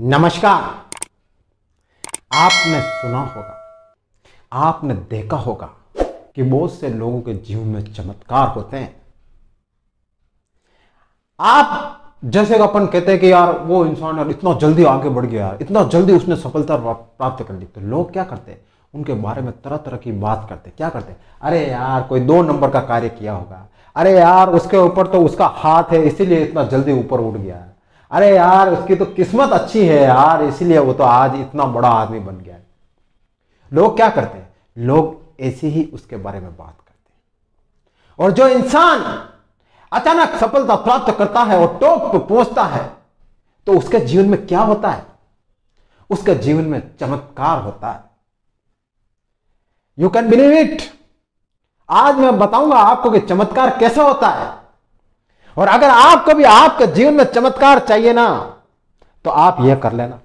नमस्कार आपने सुना होगा आपने देखा होगा कि बहुत से लोगों के जीवन में चमत्कार होते हैं आप जैसे अपन कहते हैं कि यार वो इंसान यार इतना जल्दी आगे बढ़ गया यार इतना जल्दी उसने सफलता प्राप्त कर ली तो लोग क्या करते हैं उनके बारे में तरह तरह की बात करते क्या करते अरे यार कोई दो नंबर का कार्य किया होगा अरे यार उसके ऊपर तो उसका हाथ है इसीलिए इतना जल्दी ऊपर उठ गया अरे यार उसकी तो किस्मत अच्छी है यार इसीलिए वो तो आज इतना बड़ा आदमी बन गया है लोग क्या करते हैं लोग ऐसे ही उसके बारे में बात करते हैं और जो इंसान अचानक सफलता प्राप्त करता है और टॉप पर पहुंचता है तो उसके जीवन में क्या होता है उसके जीवन में चमत्कार होता है यू कैन बिलीव इट आज मैं बताऊंगा आपको कि चमत्कार कैसे होता है और अगर आपको भी आपके जीवन में चमत्कार चाहिए ना तो आप यह कर लेना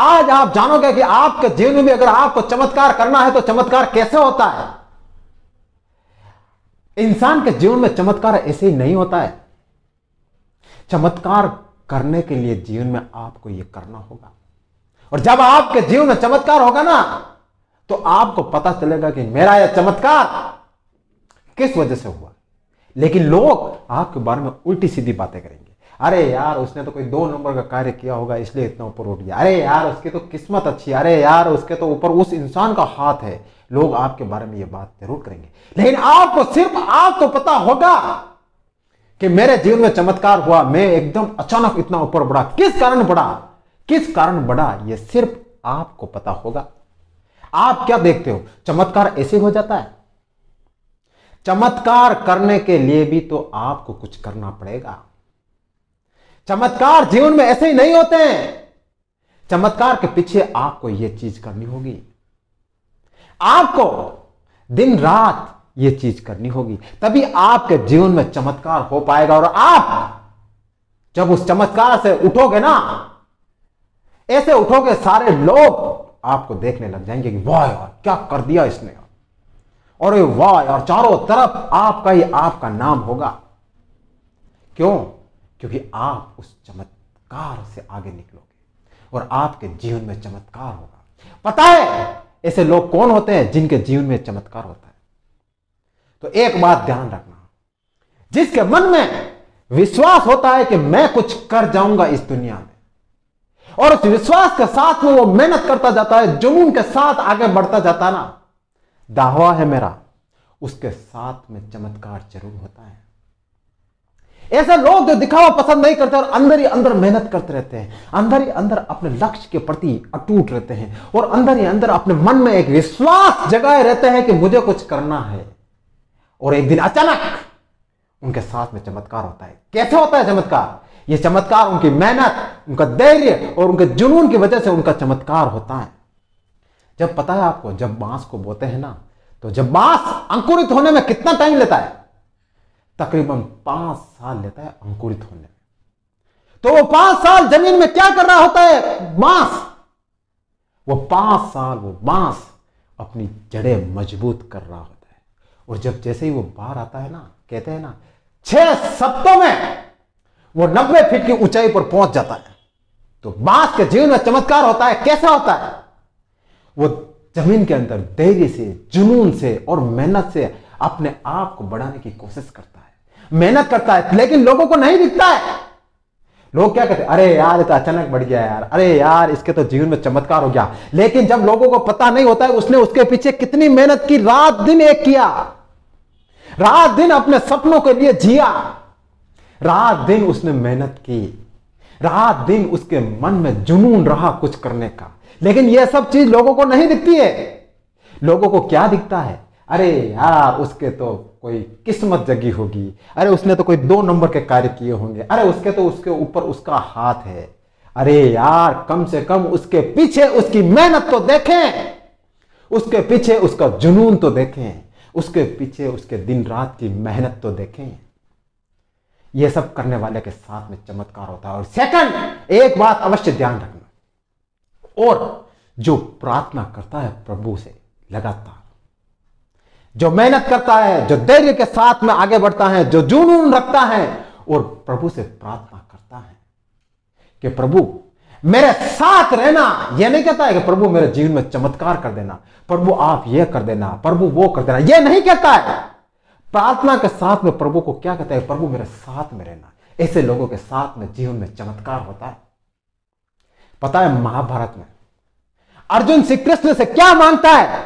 आज आप जानोगे कि आपके जीवन में भी अगर आपको चमत्कार करना है तो चमत्कार कैसे होता है इंसान के जीवन में चमत्कार ऐसे ही नहीं होता है चमत्कार करने के लिए जीवन में आपको यह करना होगा और जब आपके जीवन में चमत्कार होगा ना तो आपको पता चलेगा कि मेरा यह चमत्कार किस वजह से हुआ लेकिन लोग आपके बारे में उल्टी सीधी बातें करेंगे अरे यार उसने तो कोई दो नंबर का कार्य किया होगा इसलिए इतना ऊपर उठ गया अरे यार उसकी तो किस्मत अच्छी अरे यार उसके तो ऊपर उस इंसान का हाथ है लोग आपके बारे में ये बात जरूर करेंगे लेकिन आपको सिर्फ आपको पता होगा कि मेरे जीवन में चमत्कार हुआ मैं एकदम अचानक इतना ऊपर बढ़ा किस कारण बढ़ा किस कारण बढ़ा यह सिर्फ आपको पता होगा आप क्या देखते हो चमत्कार ऐसे हो जाता है चमत्कार करने के लिए भी तो आपको कुछ करना पड़ेगा चमत्कार जीवन में ऐसे ही नहीं होते हैं चमत्कार के पीछे आपको यह चीज करनी होगी आपको दिन रात यह चीज करनी होगी तभी आपके जीवन में चमत्कार हो पाएगा और आप जब उस चमत्कार से उठोगे ना ऐसे उठोगे सारे लोग आपको देखने लग जाएंगे कि वाह यार क्या कर दिया इसने और वाह और चारों तरफ आपका ही आपका नाम होगा क्यों क्योंकि आप उस चमत्कार से आगे निकलोगे और आपके जीवन में चमत्कार होगा पता है ऐसे लोग कौन होते हैं जिनके जीवन में चमत्कार होता है तो एक बात ध्यान रखना जिसके मन में विश्वास होता है कि मैं कुछ कर जाऊंगा इस दुनिया में और उस विश्वास के साथ में वो मेहनत करता जाता है जुनून के साथ आगे बढ़ता जाता ना दावा है मेरा उसके साथ में चमत्कार जरूर होता है ऐसे लोग जो दिखावा पसंद नहीं करते और अंदर ही अंदर मेहनत करते रहते हैं अंदर ही अंदर अपने लक्ष्य के प्रति अटूट रहते हैं और अंदर ही अंदर अपने मन में एक विश्वास जगाए रहते हैं कि मुझे कुछ करना है और एक दिन अचानक उनके साथ में चमत्कार होता है कैसे होता है चमत्कार यह चमत्कार उनकी मेहनत उनका धैर्य और उनके जुनून की वजह से उनका चमत्कार होता है जब पता है आपको जब बांस को बोते हैं ना तो जब बांस अंकुरित होने में कितना टाइम लेता है तकरीबन पांच साल लेता है अंकुरित होने में तो वो पांच साल जमीन में क्या कर रहा होता है बांस वो पांच साल वो बांस अपनी जड़ें मजबूत कर रहा होता है और जब जैसे ही वो बाहर आता है ना कहते हैं ना छह सप्तों में वो नब्बे फीट की ऊंचाई पर पहुंच जाता है तो बांस के जीवन में चमत्कार होता है कैसा होता है वो जमीन के अंदर धैर्य से जुनून से और मेहनत से अपने आप को बढ़ाने की कोशिश करता है मेहनत करता है लेकिन लोगों को नहीं दिखता है लोग क्या कहते अरे यार तो अचानक बढ़ गया यार अरे यार इसके तो जीवन में चमत्कार हो गया लेकिन जब लोगों को पता नहीं होता है उसने उसके पीछे कितनी मेहनत की रात दिन एक किया रात दिन अपने सपनों के लिए जिया रात दिन उसने मेहनत की रात दिन उसके मन में जुनून रहा कुछ करने का लेकिन यह सब चीज लोगों को नहीं दिखती है लोगों को क्या दिखता है अरे यार उसके तो कोई किस्मत जगी होगी अरे उसने तो कोई दो नंबर के कार्य किए होंगे अरे उसके तो उसके ऊपर उसका हाथ है अरे यार कम से कम उसके पीछे उसकी मेहनत तो देखें उसके पीछे उसका जुनून तो देखें उसके पीछे उसके दिन रात की मेहनत तो देखें यह सब करने वाले के साथ में चमत्कार होता है और सेकंड एक बात अवश्य ध्यान रखना और जो प्रार्थना करता है प्रभु से लगातार जो मेहनत करता है जो धैर्य के साथ में आगे बढ़ता है जो जुनून रखता है और प्रभु से प्रार्थना करता है कि प्रभु मेरे साथ रहना यह नहीं कहता है कि प्रभु मेरे जीवन में चमत्कार कर देना प्रभु आप यह कर देना प्रभु वो कर देना यह नहीं कहता है प्रार्थना के साथ में प्रभु को क्या कहता है प्रभु मेरे साथ में रहना ऐसे लोगों के साथ में जीवन में चमत्कार होता है पता है महाभारत में अर्जुन श्री कृष्ण से क्या मांगता है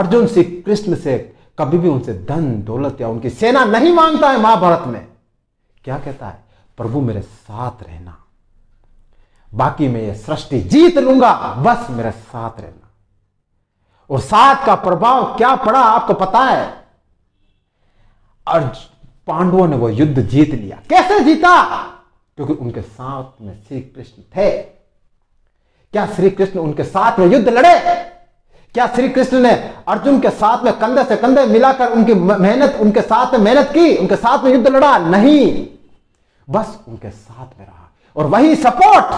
अर्जुन श्री कृष्ण से कभी भी उनसे धन दौलत या उनकी सेना नहीं मांगता है महाभारत में क्या कहता है प्रभु मेरे साथ रहना बाकी मैं ये सृष्टि जीत लूंगा बस मेरे साथ रहना और साथ का प्रभाव क्या पड़ा आपको पता है अर्जुन पांडवों ने वो युद्ध जीत लिया कैसे जीता क्योंकि उनके साथ में श्री कृष्ण थे क्या श्री कृष्ण उनके साथ में युद्ध लड़े क्या श्री कृष्ण ने अर्जुन के साथ में कंधे से कंधे मिलाकर उनकी मेहनत उनके साथ में मेहनत की उनके साथ में युद्ध लड़ा नहीं बस उनके साथ में रहा और वही सपोर्ट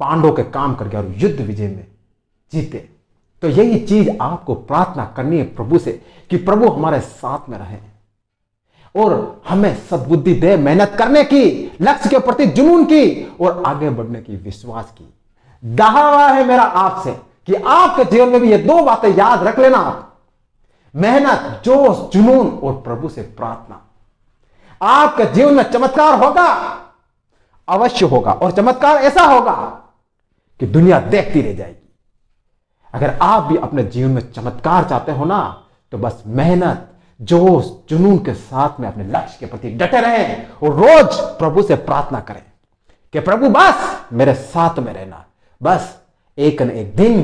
पांडव के काम करके और युद्ध विजय में जीते तो यही चीज आपको प्रार्थना करनी है प्रभु से कि प्रभु हमारे साथ में रहें और हमें सदबुद्धि दे मेहनत करने की लक्ष्य के प्रति जुनून की और आगे बढ़ने की विश्वास की दहावा है मेरा आपसे कि आपके जीवन में भी ये दो बातें याद रख लेना आप मेहनत जोश जुनून और प्रभु से प्रार्थना आपके जीवन में चमत्कार होगा अवश्य होगा और चमत्कार ऐसा होगा कि दुनिया देखती रह जाएगी अगर आप भी अपने जीवन में चमत्कार चाहते हो ना तो बस मेहनत जोश जुनून के साथ में अपने लक्ष्य के प्रति डटे रहें और रोज प्रभु से प्रार्थना करें कि प्रभु बस मेरे साथ में रहना बस एक न एक दिन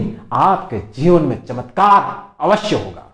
आपके जीवन में चमत्कार अवश्य होगा